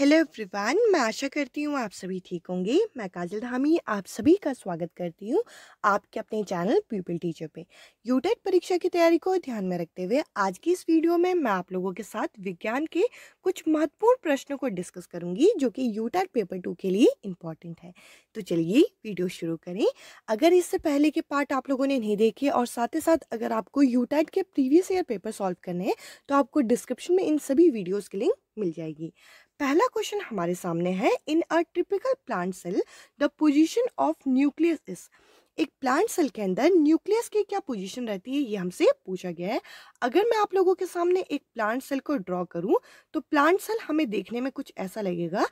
hello everyone मैं आशा करती हूँ आप सभी ठीक होंगे मैं काजल धामी आप सभी का स्वागत करती हूँ आपके अपने चैनल पीपल टीचर पे यूटेट e परीक्षा की तैयारी को ध्यान में रखते हुए आज की इस वीडियो में मैं आप लोगों के साथ विज्ञान के कुछ महत्वपूर्ण प्रश्नों को डिस्कस करूँगी जो कि यूटेट e पेपर टू के लिए इम्पॉर्टेंट है तो चलिए वीडियो शुरू करें अगर इससे पहले के पार्ट आप लोगों ने नहीं देखे और साथ ही साथ अगर आपको यूटेट e के प्रीवियस ईयर पेपर सॉल्व करने हैं तो आपको डिस्क्रिप्शन में इन सभी वीडियोज़ के लिंक मिल जाएगी पहला क्वेश्चन हमारे सामने है in a typical plant cell the position of nucleus is एक प्लांट सेल के अंदर न्यूक्लियस की क्या पोजीशन रहती है ये हमसे पूछा गया है अगर मैं आप लोगों के सामने एक प्लांट सेल को ड्रॉ करूं तो प्लांट सेल हमें देखने में कुछ ऐसा लगेगा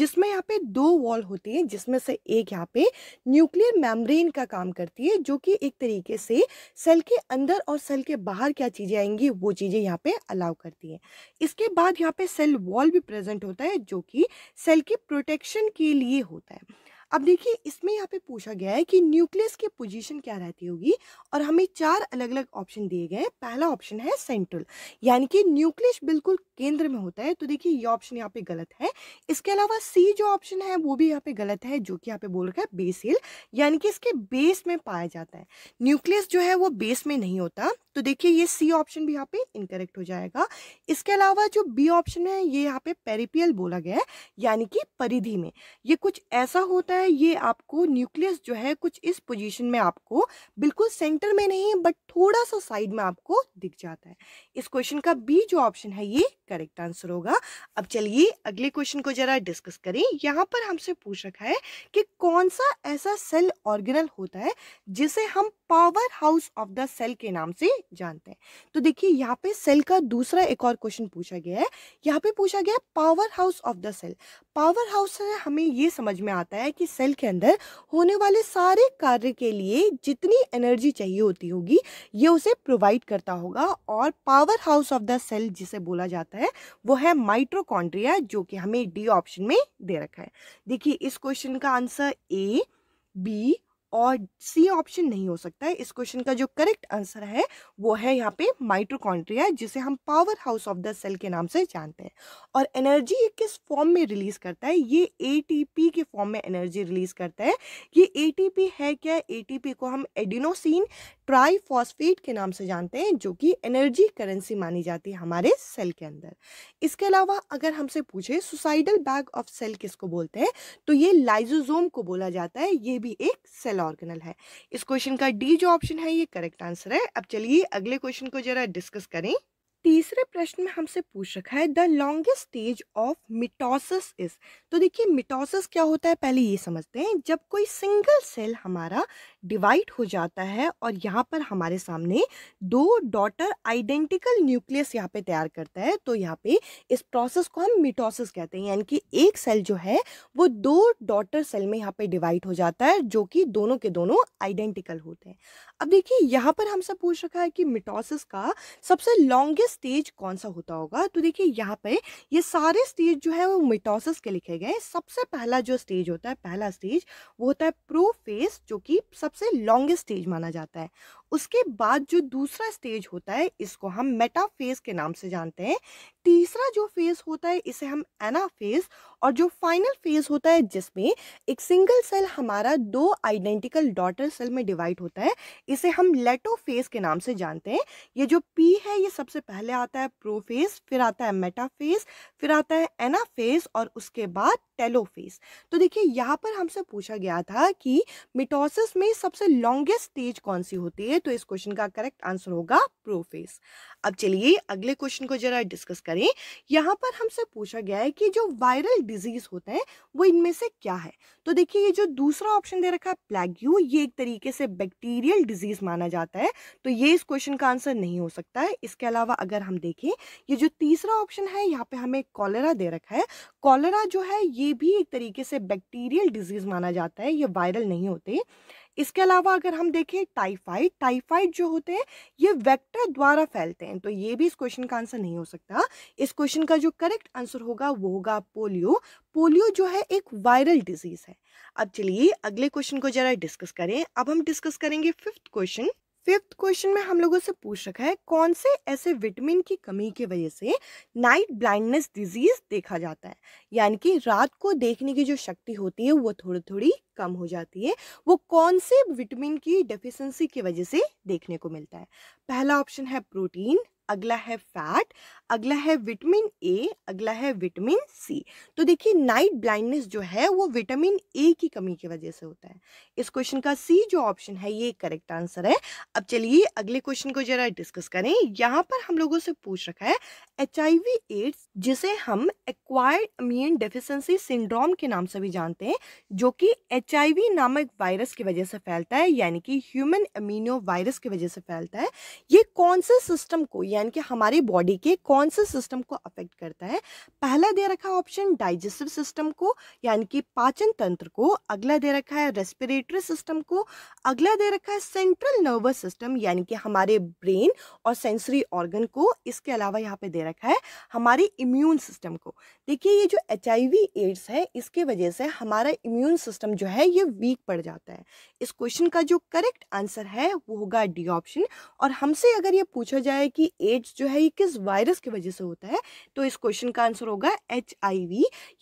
जिसमें यहाँ पे दो वॉल होती हैं जिसमें से एक यहाँ पे न्यूक्लियर मेम्ब्रेन का काम करती है जो कि एक तरीके से सेल के अंदर और सेल के बाहर क्या चीज़ें आएंगी वो चीज़ें यहाँ पे अलाउ करती हैं इसके बाद यहाँ पे सेल वॉल भी प्रेजेंट होता है जो कि सेल की प्रोटेक्शन के लिए होता है अब देखिए इसमें यहाँ पे पूछा गया है कि न्यूक्लियस की पोजीशन क्या रहती होगी और हमें चार अलग अलग ऑप्शन दिए गए हैं पहला ऑप्शन है सेंट्रल यानी कि न्यूक्लियस बिल्कुल केंद्र में होता है तो देखिए ये ऑप्शन यहाँ पे गलत है इसके अलावा सी जो ऑप्शन है वो भी यहाँ पे गलत है जो कि यहाँ पे बोल रखा है बेसिल यानी कि इसके बेस में पाया जाता है न्यूक्लियस जो है वो बेस में नहीं होता तो देखिए ये सी ऑप्शन भी यहाँ पे इनकरेक्ट हो जाएगा इसके अलावा जो बी ऑप्शन है ये यहाँ पे पेरिपियल बोला गया है यानी कि परिधि में ये कुछ ऐसा होता है ये आपको न्यूक्लियस जो है कुछ इस पोजिशन में आपको बिल्कुल सेंटर में नहीं बट थोड़ा सा साइड में आपको दिख जाता है इस क्वेश्चन का बी जो ऑप्शन है ये करेक्ट आंसर होगा अब चलिए अगले क्वेश्चन को जरा डिस्कस करें यहाँ पर हमसे पूछ रखा है कि कौन सा ऐसा सेल ऑर्गेनल होता है जिसे हम powerhouse of the cell के नाम से जानते हैं तो देखिए यहाँ पे सेल का दूसरा एक और क्वेश्चन पूछा गया है यहाँ पे पूछा गया powerhouse of the cell powerhouse से हमें ये समझ में आता है कि सेल के अंदर होने वाले सारे कार्य के लिए जितनी एनर्जी चाहिए होती होगी ये उसे प्रोवाइड करता होगा और powerhouse of the cell जिसे बोला जाता है वो है माइट्रोकॉन्ड्रिया जो कि हमें डी ऑप्शन में दे रखा है देखिए इस क्वेश्चन का आंसर ए बी और सी ऑप्शन नहीं हो सकता है इस क्वेश्चन का जो करेक्ट आंसर है वो है यहाँ पे माइट्रोकॉन्ट्रिया जिसे हम powerhouse of the cell के नाम से जानते हैं और एनर्जी किस फॉर्म में रिलीज करता है ये एटीपी फॉर्म में एनर्जी रिलीज करता है ये ए है क्या ए को हम एडिनोसिन ट्राईफॉस्फेट के नाम से जानते हैं जो कि एनर्जी करेंसी मानी जाती है हमारे सेल के अंदर इसके अलावा अगर हमसे पूछे सुसाइडल बैग ऑफ सेल किसको बोलते हैं तो ये लाइजोजोम को बोला जाता है ये भी एक सेल ऑर्गेनल है इस क्वेश्चन का डी जो ऑप्शन है ये करेक्ट आंसर है अब चलिए अगले क्वेश्चन को जरा डिस्कस करें तीसरे प्रश्न में हमसे पूछ रखा है the longest stage of mitosis is तो देखिए मिटोसिस क्या होता है पहले ये समझते हैं जब कोई सिंगल सेल हमारा डिवाइड हो जाता है और यहाँ पर हमारे सामने दो डॉटर आइडेंटिकल न्यूक्लियस यहाँ पे तैयार करता है तो यहाँ पे इस प्रोसेस को हम मिटोसिस कहते हैं यानी कि एक सेल जो है वो दो डॉटर सेल में यहाँ पे डिवाइड हो जाता है जो कि दोनों के दोनों आइडेंटिकल होते हैं अब देखिए यहाँ पर हमसे पूछ रखा है कि मिटोसिस का सबसे लॉन्गेस्ट स्टेज कौन सा होता होगा तो देखिए यहाँ पे ये सारे स्टेज जो है वो मिटोसिस के लिखे गए सबसे पहला जो स्टेज होता है पहला स्टेज वो होता है प्रोफेस जो कि सबसे लॉन्गेस्ट स्टेज माना जाता है उसके बाद जो दूसरा स्टेज होता है इसको हम मेटाफेज के नाम से जानते हैं तीसरा जो फेज होता है इसे हम एना फेज और जो फाइनल फेज होता है जिसमें एक सिंगल सेल हमारा दो आइडेंटिकल डॉटर सेल में डिवाइड होता है इसे हम लेटो फेज के नाम से जानते हैं ये जो पी है ये सबसे पहले आता है प्रोफेज फिर आता है मेटाफेज फिर आता है एना फेज और उसके बाद टेलोफेज तो देखिए यहाँ पर हमसे पूछा गया था कि मिटोसिस में सबसे लॉन्गेस्ट स्टेज कौन सी होती है तो इस क्वेश्चन का करेक्ट आंसर होगा प्रोफेज अब चलिए अगले क्वेश्चन को जरा डिस्कस करें करें यहाँ पर हमसे पूछा गया है कि जो वायरल डिजीज होते हैं वो इनमें से क्या है तो देखिए ये जो दूसरा ऑप्शन दे रखा है प्लेग्यू ये एक तरीके से बैक्टीरियल डिजीज माना जाता है तो ये इस क्वेश्चन का आंसर नहीं हो सकता है इसके अलावा अगर हम देखें ये जो तीसरा ऑप्शन है यहाँ पे हमें कॉलरा दे रखा है कॉलरा जो है ये भी एक तरीके से बैक्टीरियल डिजीज माना जाता है ये वायरल नहीं होते इसके अलावा अगर हम देखें टाइफाइड टाइफाइड जो होते हैं ये वेक्टर द्वारा फैलते हैं तो ये भी इस क्वेश्चन का आंसर नहीं हो सकता इस क्वेश्चन का जो करेक्ट आंसर होगा वो होगा पोलियो पोलियो जो है एक वायरल डिजीज है अब चलिए अगले क्वेश्चन को जरा डिस्कस करें अब हम डिस्कस करेंगे फिफ्थ क्वेश्चन फिफ्थ क्वेश्चन में हम लोगों से पूछ रखा है कौन से ऐसे विटामिन की कमी की वजह से नाइट ब्लाइंडनेस डिजीज देखा जाता है यानी कि रात को देखने की जो शक्ति होती है वो थोड़ी थोड़ी कम हो जाती है वो कौन से विटामिन की डेफिशिएंसी की वजह से देखने को मिलता है पहला ऑप्शन है प्रोटीन अगला है फैट अगला है विटामिन ए अगला है विटामिन सी तो देखिए नाइट ब्लाइंडनेस जो है वो विटामिन ए की कमी की वजह से होता है इस क्वेश्चन का सी जो ऑप्शन है ये करेक्ट आंसर है अब चलिए अगले क्वेश्चन को जरा डिस्कस करें यहाँ पर हम लोगों से पूछ रखा है एच एड्स जिसे हम एक्वायर्ड इम्यून डेफिशेंसी सिंड्रोम के नाम से भी जानते हैं जो कि एच नामक वायरस की वजह से फैलता है यानी कि ह्यूमन अमीनो वायरस की वजह से फैलता है ये कौन से सिस्टम को यानी कि हमारी बॉडी के कौन से सिस्टम को अफेक्ट करता है पहला दे रखा है ऑप्शन डाइजेस्टिव सिस्टम को यानी कि पाचन तंत्र को अगला दे रखा है रेस्पिरेटरी सिस्टम को अगला दे रखा है सेंट्रल नर्वस सिस्टम यानी कि हमारे ब्रेन और सेंसरी ऑर्गन को इसके अलावा यहाँ पे दे रखा है हमारे इम्यून सिस्टम को देखिए ये जो एच एड्स है इसके वजह से हमारा इम्यून सिस्टम जो है ये वीक पड़ जाता है इस क्वेश्चन का जो करेक्ट आंसर है वो होगा डी ऑप्शन और हमसे अगर ये पूछा जाए कि एड्स जो है ये किस वायरस की वजह से होता है तो इस क्वेश्चन का आंसर होगा एच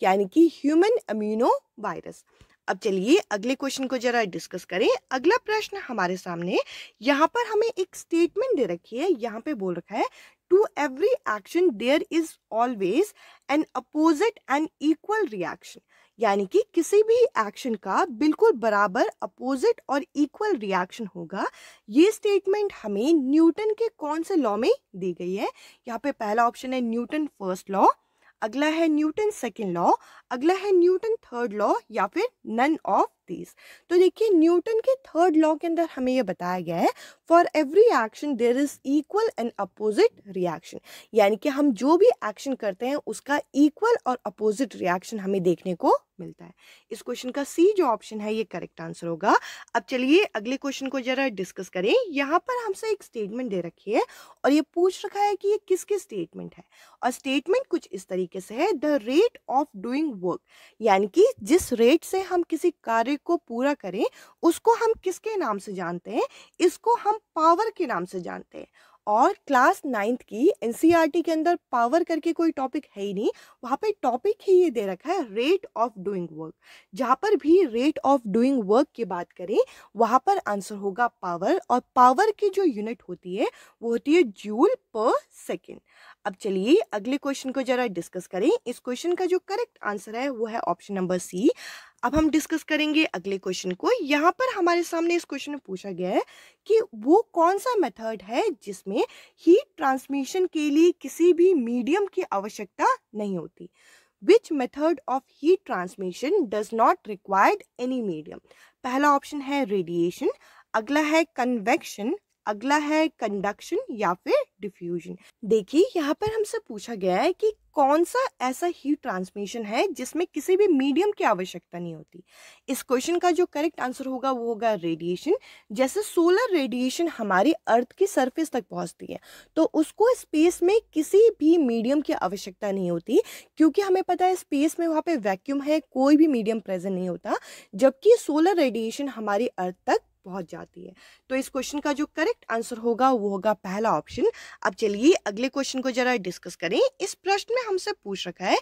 यानी कि ह्यूमन अम्यूनो वायरस अब चलिए अगले क्वेश्चन को जरा डिस्कस करें अगला प्रश्न हमारे सामने यहाँ पर हमें एक स्टेटमेंट दे रखी है यहाँ पे बोल रखा है to every action there is always an opposite and equal reaction यानी कि किसी भी एक्शन का बिल्कुल बराबर अपोजिट और इक्वल रिएक्शन होगा ये स्टेटमेंट हमें न्यूटन के कौन से लॉ में दी गई है यहाँ पे पहला ऑप्शन है न्यूटन फर्स्ट लॉ अगला है न्यूटन सेकेंड लॉ अगला है न्यूटन थर्ड लॉ या फिर नन ऑफ these तो देखिए न्यूटन के थर्ड लॉ के अंदर हमें ये बताया गया है for every action there is equal and opposite reaction यानी कि हम जो भी एक्शन करते हैं उसका इक्वल और अपोजिट रिएक्शन हमें देखने को मिलता है इस क्वेश्चन का सी जो ऑप्शन है ये करेक्ट आंसर होगा अब चलिए अगले क्वेश्चन को जरा डिस्कस करें यहाँ पर हमसे एक स्टेटमेंट दे रखी है और ये पूछ रखा है कि ये किसके स्टेटमेंट है और स्टेटमेंट कुछ इस तरीके से है the rate of doing work यानी कि जिस रेट से हम किसी कार्य कार्य को पूरा करें उसको हम किसके नाम से जानते हैं इसको हम पावर के नाम से जानते हैं और क्लास नाइन्थ की एन e के अंदर पावर करके कोई टॉपिक है ही नहीं वहाँ पे टॉपिक ही ये दे रखा है रेट ऑफ डूइंग वर्क जहाँ पर भी रेट ऑफ डूइंग वर्क की बात करें वहाँ पर आंसर होगा पावर और पावर की जो यूनिट होती है वो होती है जूल पर सेकेंड अब चलिए अगले क्वेश्चन को जरा डिस्कस करें इस क्वेश्चन का जो करेक्ट आंसर है वो है ऑप्शन नंबर सी अब हम डिस्कस करेंगे अगले क्वेश्चन को यहाँ पर हमारे सामने इस क्वेश्चन में पूछा गया है कि वो कौन सा मेथड है जिसमें हीट ट्रांसमिशन के लिए किसी भी मीडियम की आवश्यकता नहीं होती which method of heat transmission does not required any medium पहला ऑप्शन है रेडिएशन अगला है कन्वेक्शन अगला है कंडक्शन या फिर डिफ्यूजन देखिए यहाँ पर हमसे पूछा गया है कि कौन सा ऐसा हीट ट्रांसमिशन है जिसमें किसी भी मीडियम की आवश्यकता नहीं होती इस क्वेश्चन का जो करेक्ट आंसर होगा वो होगा रेडिएशन जैसे सोलर रेडिएशन हमारी अर्थ की सरफेस तक पहुंचती है तो उसको स्पेस में किसी भी मीडियम की आवश्यकता नहीं होती क्योंकि हमें पता है स्पेस में वहाँ पे वैक्यूम है कोई भी मीडियम प्रेजेंट नहीं होता जबकि सोलर रेडिएशन हमारी अर्थ तक पहुंच जाती है तो इस क्वेश्चन का जो करेक्ट आंसर होगा वो होगा पहला ऑप्शन अब चलिए अगले क्वेश्चन को जरा डिस्कस करें इस प्रश्न में हमसे पूछ रखा है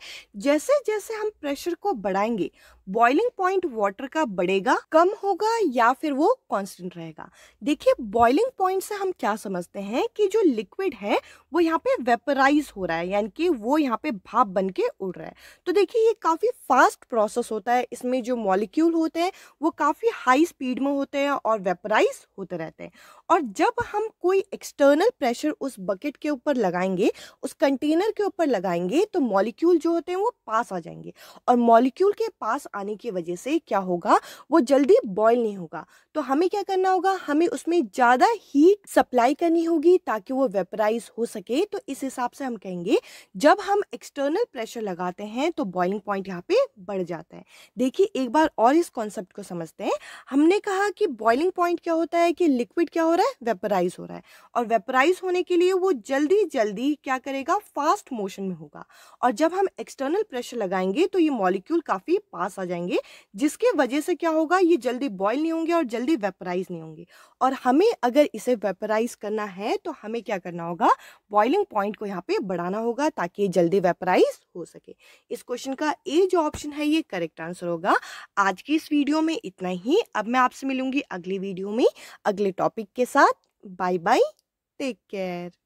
जैसे जैसे हम प्रेशर को बढ़ाएंगे बॉइलिंग पॉइंट वाटर का बढ़ेगा कम होगा या फिर वो कांस्टेंट रहेगा देखिए बॉइलिंग पॉइंट से हम क्या समझते हैं कि जो लिक्विड है वो यहाँ पे वेपराइज हो रहा है यानी कि वो यहाँ पे भाप बन के उड़ रहा है तो देखिए ये काफ़ी फास्ट प्रोसेस होता है इसमें जो मॉलिक्यूल होते हैं वो काफ़ी हाई स्पीड में होते हैं और और वेपराइज होते रहते हैं और जब हम कोई एक्सटर्नल प्रेशर उस बकेट के ऊपर लगाएंगे उस कंटेनर के ऊपर लगाएंगे तो मॉलिक्यूल जो होते हैं वो पास आ जाएंगे और मॉलिक्यूल के पास आने की वजह से क्या होगा वो जल्दी बॉयल नहीं होगा तो हमें क्या करना होगा हमें उसमें ज़्यादा हीट सप्लाई करनी होगी ताकि वो वेपराइज हो सके तो इस हिसाब से हम कहेंगे जब हम एक्सटर्नल प्रेशर लगाते हैं तो बॉइलिंग पॉइंट यहाँ पे बढ़ जाता है देखिए एक बार और इस कॉन्सेप्ट को समझते हैं हमने कहा कि बॉइलिंग बॉइलिंग पॉइंट क्या होता है कि लिक्विड क्या हो रहा है वेपराइज हो रहा है और वेपराइज होने के लिए वो जल्दी जल्दी क्या करेगा फास्ट मोशन में होगा और जब हम एक्सटर्नल प्रेशर लगाएंगे तो ये मॉलिक्यूल काफ़ी पास आ जाएंगे जिसके वजह से क्या होगा ये जल्दी बॉयल नहीं होंगे और जल्दी वेपराइज नहीं होंगे और हमें अगर इसे वेपराइज करना है तो हमें क्या करना होगा बॉइलिंग पॉइंट को यहाँ पे बढ़ाना होगा ताकि ये जल्दी वेपराइज हो सके इस क्वेश्चन का ए जो ऑप्शन है ये करेक्ट आंसर होगा आज की इस वीडियो में इतना ही अब मैं आपसे मिलूंगी अगली अगली वीडियो में अगले टॉपिक के साथ बाय बाय टेक केयर